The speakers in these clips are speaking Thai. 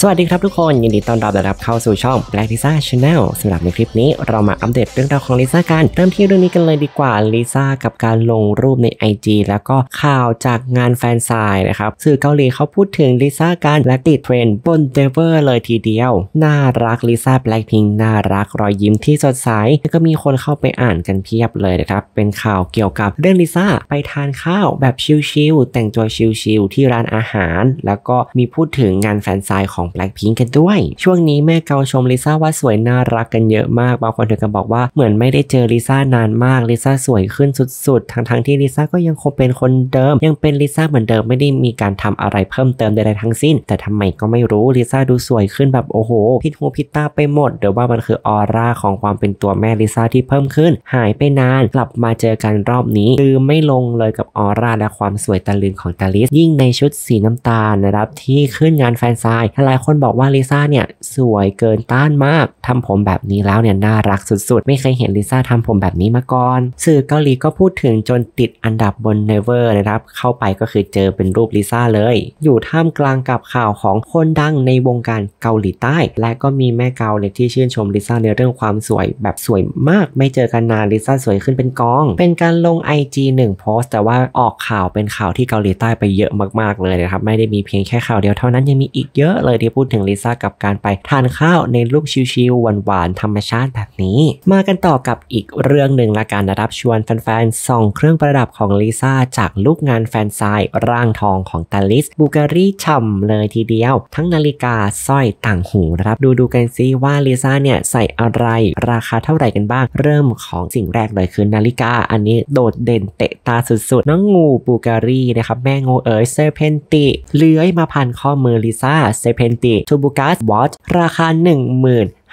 สวัสดีครับทุกคนยินดีต้อนรับละรับเข้าสู่ช่องแบล็กลิซ่าชาแนลสำหรับในคลิปนี้เรามาอัปเดตเรื่องราวของลิซ่ากัน เริ่มที่เรื่องนี้กันเลยดีกว่าลิซ่ากับการลงรูปใน IG แล้วก็ข่าวจากงานแฟนซายนะครับสื่อเกาหลีเขาพูดถึงลิซ่ากันและติดเทรนด์บนเดเวอร์เลยทีเดียว น่ารักลิซ่าแบล็คพิงน่ารักรอยยิ้มที่สดใสแล้วก็มีคนเข้าไปอ่านกันเพียบเลยนะครับเป็นข่าวเกี่ยวกับเรื่องลิซ่าไปทานข้าวแบบชิลๆแต่งตัวชิลๆที่ร้านอาหารแล้วก็มีพูดถึงงานแฟนซายของ Blackpink กันด้วยช่วงนี้แม่เกาชมลิซ่าว่าสวยน่ารักกันเยอะมากบางคนถึงกับบอกว่าเหมือนไม่ได้เจอลิซ่านานมากลิซ่าสวยขึ้นสุด ๆทั้งๆที่ลิซ่าก็ยังคงเป็นคนเดิม ยังเป็นลิซ่าเหมือนเดิมไม่ได้มีการทำอะไรเพิ่มเติมใดๆทั้งสิ้น แต่ทำไมก็ไม่รู้ลิซ่าดูสวยขึ้นแบบโอ้โหพิดหูพิดตาไปหมดเดี๋ยวว่ามันคือออร่าของความเป็นตัวแม่ลิซ่าที่เพิ่มขึ้น หายไปนาน กลับมาเจอกันรอบนี้ลืมไม่ลงเลยกับออร่าและความสวยตะลึงของตาลิสยิ่งในชุดสีน้ำตาลนะครับที่ขึ้นงานแฟนซายหลายคนบอกว่าลิซ่าเนี่ยสวยเกินต้านมาก ทำผมแบบนี้แล้วเนี่ยน่ารักสุดๆ ไม่เคยเห็นลิซ่าทำผมแบบนี้มาก่อน สื่อเกาหลีก็พูดถึงจนติดอันดับบนเนเวอร์นะครับเข้าไปก็คือเจอเป็นรูปลิซ่าเลย อยู่ท่ามกลางกับข่าวของคนดังในวงการเกาหลีใต้ และก็มีแม่เกาเนี่ยที่ชื่นชมลิซ่าในเรื่องความสวยแบบสวยมาก ไม่เจอกันนานลิซ่าสวยขึ้นเป็นกอง เป็นการลง IG 1โพสต์แต่ว่าออกข่าวเป็นข่าวที่เกาหลีใต้ไปเยอะมาก ๆเลยนะครับไม่ได้มีเพียงแค่ข่าวเดียวเท่านั้นยังมีอีกเยอะะเลยที่พูดถึงลิซ่ากับการไปทานข้าวในลูกชิวๆหวานๆ ธรรมชาติแบบนี้ มากันต่อกับอีกเรื่องหนึ่งละกันนะครับชวนแฟนๆส่องเครื่องประดับของลิซ่าจากลูกงานแฟนซายร่างทองของตาลิสบูการีฉ่ำเลยทีเดียว ทั้งนาฬิกาสร้อยต่างหูนะครับดูดูกันซิว่าลิซ่าเนี่ยใส่อะไรราคาเท่าไหร่กันบ้างเริ่มของสิ่งแรกเลยคือนาฬิกา อันนี้โดดเด่นเตะตาสุดๆน้องงูบูการีนะครับแม่งูเอ๋ยเซอร์เพนติเลื้อยมาพันข้อมือลิซ่าเซเซเพนติทูบูกัส วอตราคา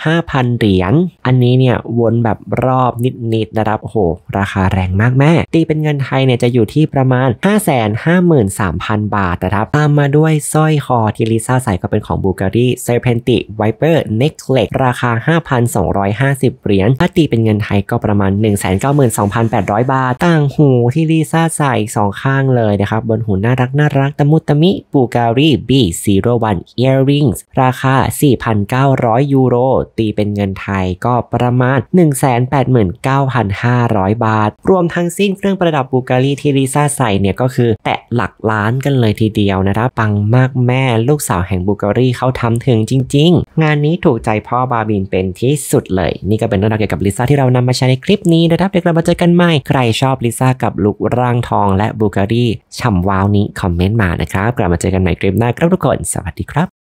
5,000 เหรียญ อันนี้เนี่ยวนแบบรอบนิดๆนะครับโอ้โห ราคาแรงมากแม่ ตีเป็นเงินไทยเนี่ยจะอยู่ที่ประมาณ 553,000 บาทนะครับ ตามมาด้วยสร้อยคอที่ลิซ่าใส่ก็เป็นของบูการีเซเพนติไวเปอร์เน็กเล็กราคา 5,250เหรียญ ถ้าตีเป็นเงินไทยก็ประมาณ 192,800 บาท ต่างหูที่ลิซ่าใส่สองข้างเลยนะครับ บนหูน่ารักน่ารักตะมุตะมิบูการี B01 e a r ริงส์ราคา 4,900 ยูโรดตีเป็นเงินไทยก็ประมาณ189,500 บาท รวมทั้งสิ้น เครื่องประดับบูการีที่ลิซ่าใส่เนี่ยก็คือแตะหลักล้านกันเลยทีเดียวนะครับ ปังมากแม่ลูกสาวแห่งบูการีเขาทำถึงจริง ๆ งานนี้ถูกใจพ่อบาบินเป็นที่สุดเลย นี่ก็เป็นเรื่องราวเกี่ยวกับลิซ่าที่เรานำมาใช้ในคลิปนี้นะครับ เดี๋ยวเรามาเจอกันใหม่ใครชอบลิซ่ากับลุกร่างทอง และบูการีฉ่ำว้าวนี้คอมเมนต์มานะครับกลับมาเจอกันใหม่คลิปหน้าครับทุกคนสวัสดีครับ